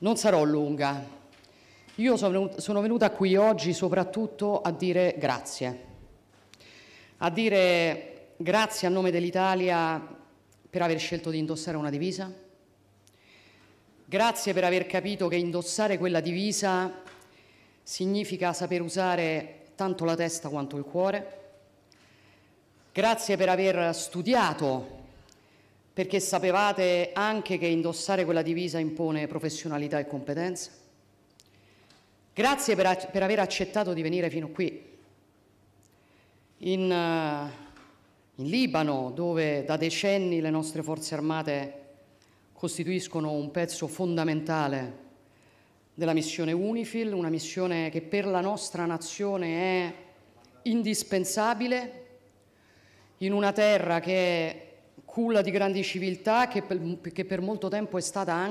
Non sarò lunga. Io sono venuta qui oggi soprattutto a dire grazie. A dire grazie a nome dell'Italia per aver scelto di indossare una divisa. Grazie per aver capito che indossare quella divisa significa saper usare tanto la testa quanto il cuore. Grazie per aver studiato perché sapevate anche che indossare quella divisa impone professionalità e competenza. Grazie per, per aver accettato di venire fino qui, in, eh, in Libano, dove da decenni le nostre forze armate costituiscono un pezzo fondamentale della missione UNIFIL, una missione che per la nostra nazione è indispensabile in una terra che culla di grandi civiltà che per, che per molto tempo è stata anche